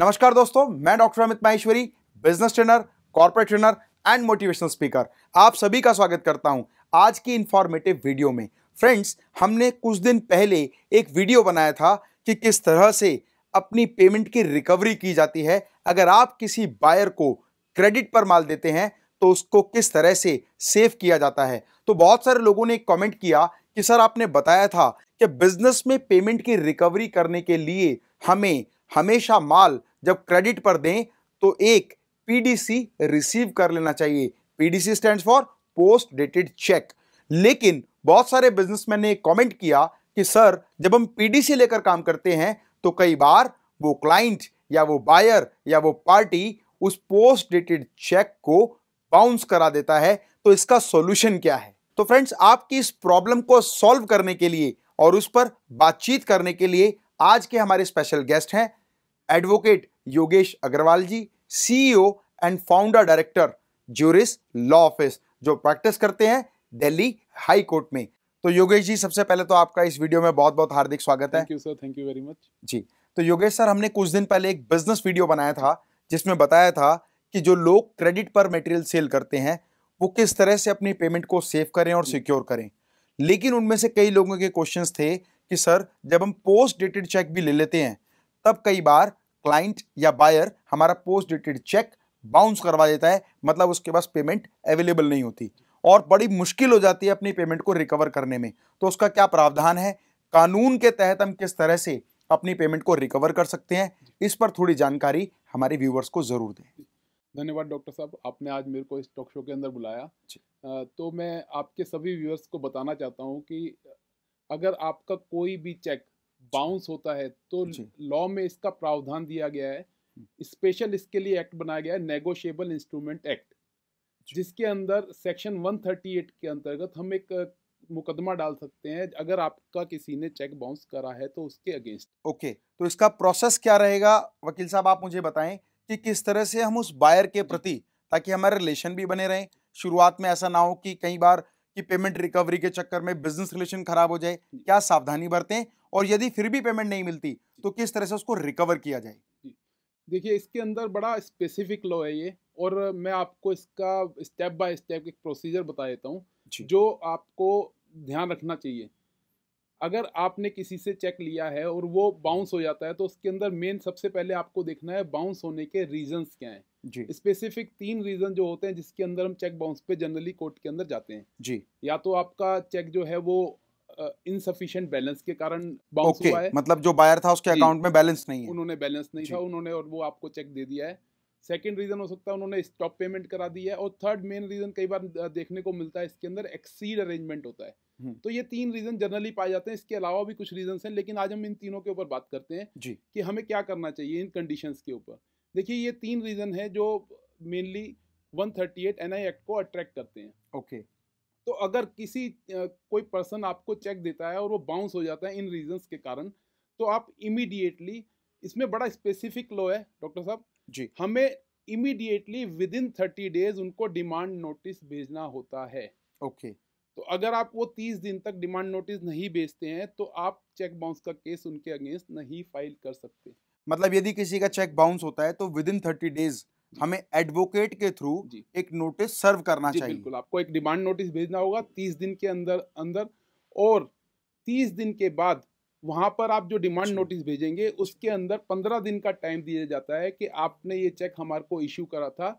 नमस्कार दोस्तों मैं doctor Amit Maheshwari business trainer corporate trainer and motivational speaker आप सभी का स्वागत करता हूं आज की इंफॉर्मेटिव वीडियो में फ्रेंड्स हमने कुछ दिन पहले एक वीडियो बनाया था कि किस तरह से अपनी पेमेंट की रिकवरी की जाती है अगर आप किसी बायर को क्रेडिट पर माल देते हैं तो उसको किस तरह से सेव किया जाता है तो बहुत सारे लोगों ने कमेंट किया कि सर आपने बताया था कि बिजनेस में पेमेंट की रिकवरी करने के लिए हमें हमेशा माल जब क्रेडिट पर दें तो एक पीडीसी रिसीव कर लेना चाहिए PDC stand for post dated cheque लेकिन बहुत सारे बिजनेसमैन ने कमेंट किया कि सर जब हम पीडीसी लेकर काम करते हैं तो कई बार वो क्लाइंट या वो बायर या वो पार्टी उस पोस्ट डेटेड चेक को बाउंस करा देता है तो इसका सॉल्यूशन क्या है तो फ्रेंड्स आपकी इस प्रॉब्लम को सॉल्व करने के लिए और उस पर बातचीत करने के लिए आज के हमारे स्पेशल गेस्ट हैं advocate Yogesh Agarwal ji CEO and founder director Juris law office जो प्रैक्टिस करते हैं दिल्ली हाई कोर्ट में तो योगेश जी सबसे पहले तो आपका इस वीडियो में बहुत बहुत हार्दिक स्वागत है thank you sir thank you very much ji तो योगेश सर हमने कुछ दिन पहले एक बिजनेस वीडियो बनाया था जिसमें बताया था कि जो लोग क्रेडिट पर मटेरियल सेल करते हैं वो किस तरह से अपनी पेमेंट को सेव करें और सिक्योर करें लेकिन उनमें से कई लोगों के क्वेश्चन थे कि सर जब हम पोस्ट डेटेड चेक भी ले लेते हैं तब कई बार क्लाइंट या बायर हमारा पोस्ट डेटेड चेक बाउंस करवा देता है मतलब उसके पास पेमेंट अवेलेबल नहीं होती और बड़ी मुश्किल हो जाती है अपनी पेमेंट को रिकवर करने में तो उसका क्या प्रावधान है कानून के तहत हम किस तरह से अपनी पेमेंट को रिकवर कर सकते हैं इस पर थोड़ी जानकारी हमारे व्यूवर्स को ज़रूर दें धन्यवाद डॉक्टर साहब आपने आज मेरे को इस टॉक शो के अंदर बुलाया तो मैं आपके सभी व्यूअर्स को बताना चाहता हूँ कि अगर आपका कोई भी चेक बाउंस होता है तो लॉ में इसका प्रावधान दिया गया है स्पेशल इसके लिए एक्ट बनाया गया है नेगोशिएबल इंस्ट्रूमेंट एक्ट जिसके अंदर सेक्शन 138 के अंतर्गत हम एक मुकदमा डाल सकते हैं अगर आपका किसी ने चेक बाउंस करा है तो उसके अगेंस्ट ओके तो इसका प्रोसेस क्या रहेगा वकील साहब आप मुझे बताएं कि किस तरह से हम उस बायर के प्रति ताकि हमारे रिलेशन भी बने रहें शुरुआत में ऐसा ना हो कि कई बार कि पेमेंट रिकवरी के चक्कर में बिजनेस रिलेशन खराब हो जाए क्या सावधानी बरतें और यदि फिर भी पेमेंट नहीं मिलती तो किस तरह से उसको रिकवर किया जाए देखिए इसके अंदर बड़ा स्पेसिफिक लॉ है ये और मैं आपको इसका स्टेप बाय स्टेप एक प्रोसीजर बता देता हूँ जो आपको ध्यान रखना चाहिए अगर आपने किसी से चेक लिया है और वो बाउंस हो जाता है तो उसके अंदर मेन सबसे पहले आपको देखना है बाउंस होने के रीजंस क्या हैं जी स्पेसिफिक तीन रीजन जो होते हैं जिसके अंदर हम चेक बाउंस पे जनरली कोर्ट के अंदर जाते हैं जी या तो आपका चेक जो है वो इनसफिशियंट बैलेंस के कारण बाउंस okay, हुआ है मतलब जो बायर था उसके अकाउंट में बैलेंस नहीं है उन्होंने बैलेंस नहीं था उन्होंने और वो आपको चेक दे दिया है सेकेंड रीज़न हो सकता है उन्होंने स्टॉप पेमेंट करा दी है और थर्ड मेन रीज़न कई बार देखने को मिलता है इसके अंदर एक्सीड अरेंजमेंट होता है हम्म। तो ये तीन रीज़न जनरली पाए जाते हैं इसके अलावा भी कुछ रीजन हैं लेकिन आज हम इन तीनों के ऊपर बात करते हैं कि हमें क्या करना चाहिए इन कंडीशन के ऊपर देखिए ये तीन रीज़न है जो mainly one thirty eight N I act को अट्रैक्ट करते हैं ओके okay. तो अगर किसी कोई पर्सन आपको चेक देता है और वो बाउंस हो जाता है इन रीजंस के कारण तो आप इमीडिएटली इसमें बड़ा स्पेसिफिक लॉ है डॉक्टर साहब जी हमें immediately within thirty days उनको डिमांड नोटिस भेजना होता है ओके तो अगर आप वो तीस दिन तक डिमांड नोटिस नहीं भेजते हैं तो आप चेक बाउंस का केस उनके अगेंस्ट नहीं फाइल कर सकते मतलब यदि किसी का चेक बाउंस होता है तो विद इन थर्टी डेज हमें एडवोकेट के थ्रू एक नोटिस सर्व करना चाहिए बिल्कुल आपको एक डिमांड नोटिस भेजना होगा तीस दिन के अंदर अंदर और तीस दिन के बाद वहां पर आप जो डिमांड अच्छा। नोटिस भेजेंगे उसके अंदर पंद्रह दिन का टाइम दिया जाता है कि आपने ये चेक हमारे को इश्यू करा था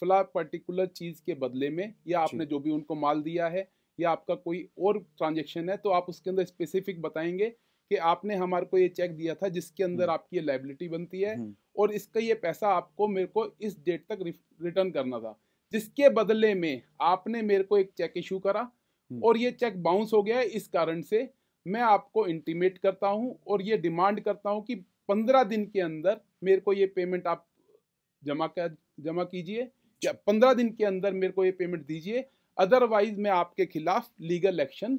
फला पर्टिकुलर चीज़ के बदले में या आपने जो भी उनको माल दिया है या आपका कोई और ट्रांजेक्शन है तो आप उसके अंदर स्पेसिफिक बताएंगे कि आपने हमारे को ये चेक दिया था जिसके अंदर हम्म। आपकी ये लाइबिलिटी बनती है हम्म। और इसका ये पैसा आपको मेरे को इस डेट तक रिटर्न करना था जिसके बदले में आपने मेरे को एक चेक इशू करा हम्म। और ये चेक बाउंस हो गया है इस कारण से मैं आपको इंटीमेट करता हूँ और ये डिमांड करता हूँ कि पंद्रह दिन के अंदर मेरे को ये पेमेंट आप जमा कर जमा कीजिए पंद्रह दिन के अंदर मेरे को ये पेमेंट दीजिए अदरवाइज मैं आपके खिलाफ लीगल एक्शन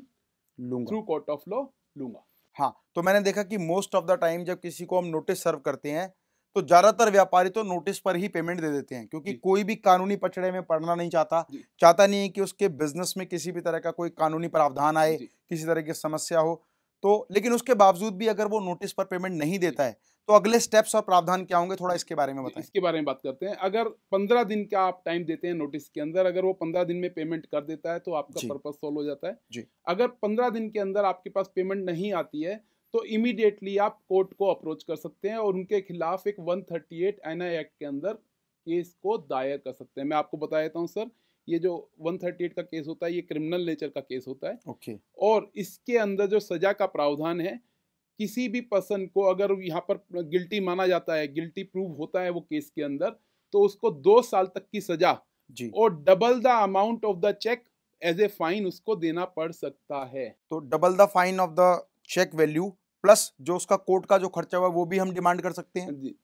लूंगा थ्रू कोर्ट ऑफ लॉ लूंगा हाँ तो मैंने देखा कि मोस्ट ऑफ द टाइम जब किसी को हम नोटिस सर्व करते हैं तो ज्यादातर व्यापारी तो नोटिस पर ही पेमेंट दे देते हैं क्योंकि कोई भी कानूनी पचड़े में पड़ना नहीं चाहता चाहता नहीं है कि उसके बिजनेस में किसी भी तरह का कोई कानूनी प्रावधान आए किसी तरह की समस्या हो तो लेकिन उसके बावजूद भी अगर वो नोटिस पर पेमेंट नहीं देता है तो अगले स्टेप्स और प्रावधान क्या होंगे थोड़ा इसके बारे में बताएं इसके बारे में बात करते हैं अगर पंद्रह दिन का आप टाइम देते हैं नोटिस के अंदर अगर वो पंद्रह दिन में पेमेंट कर देता है तो आपका पर्पज सोल्व हो जाता है जी अगर पंद्रह दिन के अंदर आपके पास पेमेंट नहीं आती है तो इमीडिएटली आप कोर्ट को अप्रोच कर सकते हैं और उनके खिलाफ एक 138 थर्टी एट एक्ट के अंदर केस को दायर कर सकते हैं मैं आपको बता देता हूँ सर ये जो 138 का केस होता है ये क्रिमिनल नेचर का केस होता है ओके okay. और इसके अंदर जो सजा का प्रावधान है किसी भी पर्सन को अगर यहाँ पर गिल्टी माना जाता है गिल्टी प्रूव होता है वो केस के अंदर तो उसको दो साल तक की सजा जी और double the amount of the cheque as a fine उसको देना पड़ सकता है तो double the fine of the cheque value plus जो उसका कोर्ट का जो खर्चा हुआ वो भी हम डिमांड कर सकते हैं जी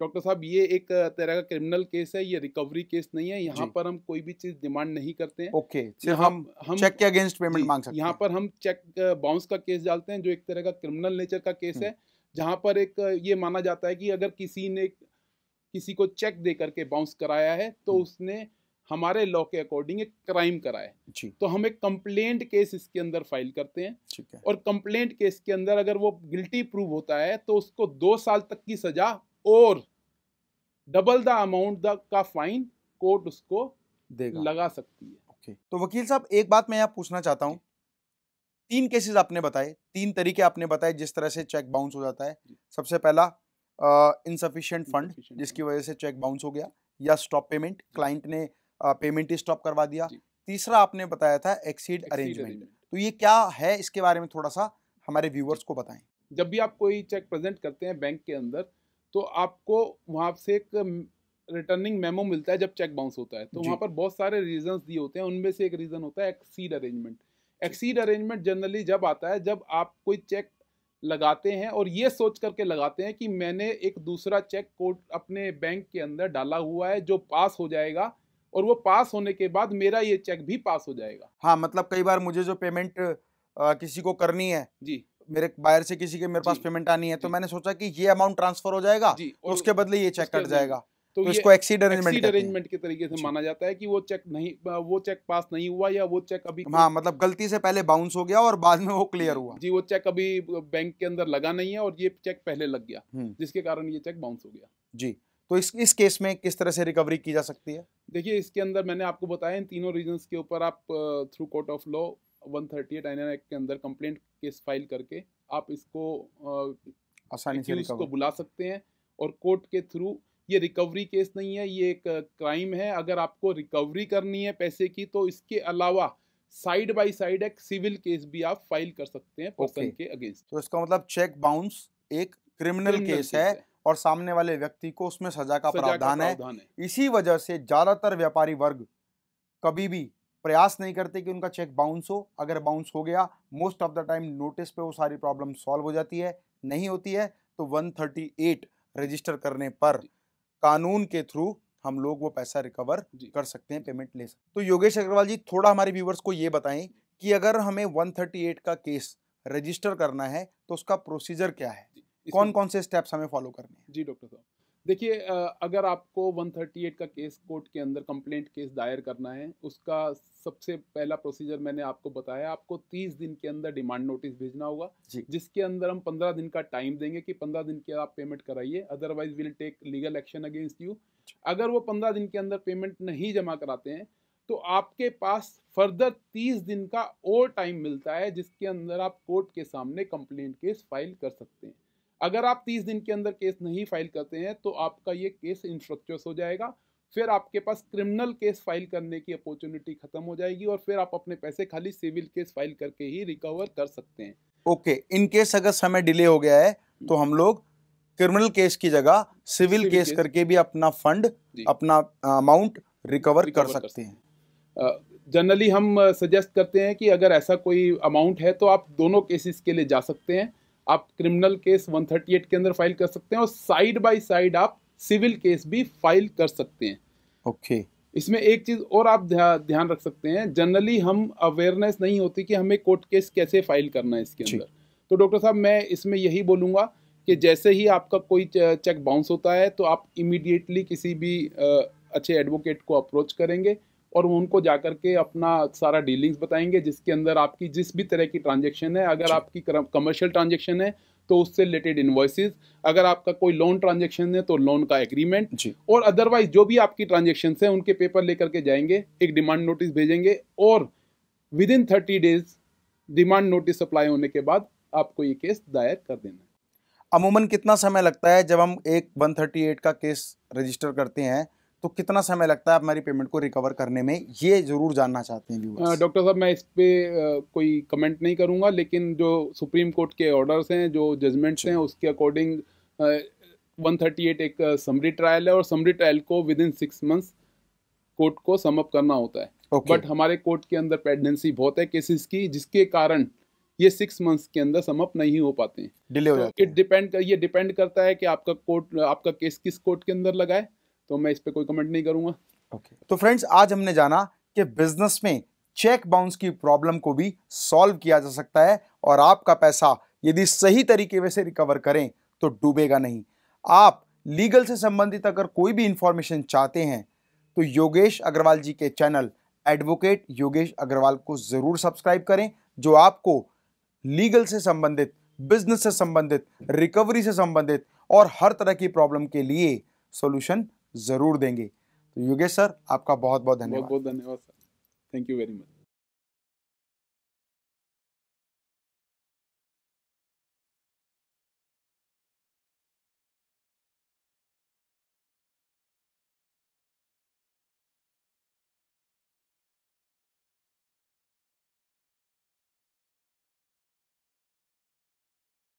डॉक्टर साहब ये एक तरह का क्रिमिनल केस है ये रिकवरी केस नहीं है यहाँ पर हम कोई भी चीज डिमांड नहीं करते हैं ओके सिर्फ हम हम चेक के अगेंस्ट पेमेंट मांग सकते हैं यहाँ पर हम चेक बाउंस का केस डालते हैं जो एक तरह का क्रिमिनल नेचर का केस हम्म। है जहाँ पर एक ये माना जाता है कि अगर किसी ने किसी को चेक दे करके बाउंस कराया है तो हम्म। उसने हमारे लॉ के अकॉर्डिंग एक क्राइम कराया है तो हम एक कंप्लेंट केस इसके अंदर फाइल करते हैं और कंप्लेंट केस के अंदर अगर वो गिल्टी प्रूव होता है तो उसको दो साल तक की सजा और डबल द अमाउंट द का फाइन कोर्ट उसको देगा लगा सकती है ओके okay. तो वकील साहब एक बात मैं यहाँ पूछना चाहता हूँ तीन केसेस आपने बताए तीन तरीके आपने बताए जिस तरह से चेक बाउंस हो जाता है सबसे पहला इनसफिशियंट फंड जिसकी वजह से चेक बाउंस हो गया या स्टॉप पेमेंट क्लाइंट ने पेमेंट ही स्टॉप करवा दिया तीसरा आपने बताया था एक्सीड अरेंजमेंट तो ये क्या है इसके बारे में थोड़ा सा हमारे व्यूवर्स को बताएं जब भी आप कोई चेक प्रेजेंट करते हैं बैंक के अंदर तो आपको वहाँ से एक रिटर्निंग मेमो मिलता है जब चेक बाउंस होता है तो वहाँ पर बहुत सारे रीजन दिए होते हैं उनमें से एक रीज़न होता है exceed arrangement exceed arrangement generally जब आता है जब आप कोई चेक लगाते हैं और ये सोच करके लगाते हैं कि मैंने एक दूसरा चेक कोड अपने बैंक के अंदर डाला हुआ है जो पास हो जाएगा और वो पास होने के बाद मेरा ये चेक भी पास हो जाएगा हाँ मतलब कई बार मुझे जो पेमेंट आ, किसी को करनी है जी मेरे बायर से किसी के मेरे पास पेमेंट आनी है तो मैंने सोचा कि ये अमाउंट ट्रांसफर हो जाएगा तो, तो उसके बदले ये चेक कट जाएगा तो, तो इसको एक्सीड अरेंजमेंट अरेंजमेंट के तरीके से माना जाता है कि वो चेक नहीं वो चेक पास नहीं हुआ या वो चेक अभी हाँ मतलब गलती से पहले बाउंस हो गया और बाद में वो क्लियर हुआ जी वो चेक अभी बैंक के अंदर लगा नहीं है और ये चेक पहले लग गया हम्म। जिसके कारण ये चेक बाउंस हो गया जी तो इस इस केस में किस तरह से रिकवरी की जा सकती है देखिए इसके अंदर मैंने आपको बताया इन तीनों रीजन के ऊपर आप through court of law one thirty eight act के अंदर कंप्लेंट केस फाइल करके आप इसको आसानी से इसको बुला सकते हैं और कोर्ट के थ्रू ये रिकवरी केस नहीं है ये एक क्राइम है अगर आपको रिकवरी करनी है पैसे की तो इसके अलावा साइड बाय साइड एक सिविल केस भी आप फाइल कर सकते हैं पर्सन okay. के अगेंस्ट तो इसका मतलब चेक बाउंस एक क्रिमिनल केस, केस है, है और सामने वाले व्यक्ति को उसमें सजा का प्रावधान है।, है इसी वजह से ज्यादातर व्यापारी वर्ग कभी भी प्रयास नहीं करते कि उनका चेक बाउंस हो अगर बाउंस हो गया most of the time notice पे वो सारी प्रॉब्लम सॉल्व हो जाती है नहीं होती है तो 138 रजिस्टर करने पर कानून के थ्रू हम लोग वो पैसा रिकवर कर सकते हैं पेमेंट ले सकते तो योगेश अग्रवाल जी थोड़ा हमारे व्यूवर्स को ये बताएं कि अगर हमें 138 का केस रजिस्टर करना है तो उसका प्रोसीजर क्या है कौन कौन से स्टेप्स हमें फॉलो करने हैं जी डॉक्टर साहब देखिए अगर आपको 138 का केस कोर्ट के अंदर कंप्लेंट केस दायर करना है उसका सबसे पहला प्रोसीजर मैंने आपको बताया आपको 30 दिन के अंदर डिमांड नोटिस भेजना होगा जिसके अंदर हम 15 दिन का टाइम देंगे कि 15 दिन के आप पेमेंट कराइए otherwise will take legal action against you अगर वो 15 दिन के अंदर पेमेंट नहीं जमा कराते हैं तो आपके पास फर्दर तीस दिन का और टाइम मिलता है जिसके अंदर आप कोर्ट के सामने कंप्लेंट केस फाइल कर सकते हैं अगर आप 30 दिन के अंदर केस नहीं फाइल करते हैं तो आपका ये केस इंफ्रक्चुअस हो जाएगा फिर आपके पास क्रिमिनल केस फाइल करने की अपॉर्चुनिटी खत्म हो जाएगी और फिर आप अपने पैसे खाली सिविल केस फाइल करके ही रिकवर कर सकते हैं ओके इन केस अगर समय डिले हो गया है हम्म। तो हम लोग क्रिमिनल केस की जगह सिविल, सिविल केस, केस करके भी अपना फंड अपना अमाउंट रिकवर, रिकवर कर सकते हैं जनरली हम सजेस्ट करते हैं कि अगर ऐसा कोई अमाउंट है तो आप दोनों केसेस के लिए जा सकते हैं आप क्रिमिनल केस 138 के अंदर फाइल कर सकते हैं और साइड बाय साइड आप सिविल केस भी फाइल कर सकते हैं ओके okay. इसमें एक चीज़ और आप ध्या, ध्यान रख सकते हैं जनरली हम अवेयरनेस नहीं होती कि हमें कोर्ट केस कैसे फाइल करना है इसके अंदर तो डॉक्टर साहब मैं इसमें यही बोलूंगा कि जैसे ही आपका कोई चेक बाउंस होता है तो आप इमीडिएटली किसी भी अच्छे एडवोकेट को अप्रोच करेंगे और वो उनको जाकर के अपना सारा डीलिंग्स बताएंगे जिसके अंदर आपकी जिस भी तरह की ट्रांजेक्शन है अगर आपकी कमर्शियल ट्रांजेक्शन है तो उससे रिलेटेड इन्वॉइसिस अगर आपका कोई लोन ट्रांजेक्शन है तो लोन का एग्रीमेंट और अदरवाइज जो भी आपकी ट्रांजेक्शन है उनके पेपर लेकर के जाएंगे एक डिमांड नोटिस भेजेंगे और within thirty days demand notice apply होने के बाद आपको ये केस दायर कर देना है अमूमन कितना समय लगता है जब हम एक 138 का केस रजिस्टर करते हैं तो कितना समय लगता है आप मेरी पेमेंट को रिकवर करने में ये जरूर जानना चाहते हैं व्यूअर्स डॉक्टर साहब मैं इस पर कोई कमेंट नहीं करूँगा लेकिन जो सुप्रीम कोर्ट के ऑर्डर्स हैं जो जजमेंट्स हैं उसके अकॉर्डिंग वन थर्टी एट एक समरी ट्रायल है और समरी ट्रायल को within six months court को समअप करना होता है okay. बट हमारे कोर्ट के अंदर पेंडेंसी बहुत है केसेस की जिसके कारण ये सिक्स मंथ्स के अंदर समअप नहीं हो पाते हैं डिले हो तो जाते इट डिपेंड ये डिपेंड करता है कि आपका कोर्ट आपका केस किस कोर्ट के अंदर लगा है तो मैं इस पर कोई कमेंट नहीं करूंगा ओके तो फ्रेंड्स आज हमने जाना कि बिजनेस में चेक बाउंस की प्रॉब्लम को भी सॉल्व किया जा सकता है और आपका पैसा यदि सही तरीके से रिकवर करें तो डूबेगा नहीं आप लीगल से संबंधित अगर कोई भी इंफॉर्मेशन चाहते हैं तो योगेश अग्रवाल जी के चैनल एडवोकेट योगेश अग्रवाल को ज़रूर सब्सक्राइब करें जो आपको लीगल से संबंधित बिजनेस से संबंधित रिकवरी से संबंधित और हर तरह की प्रॉब्लम के लिए सॉल्यूशन ज़रूर देंगे तो योगेश सर आपका बहुत बहुत धन्यवाद बहुत बहुत धन्यवाद sir thank you very much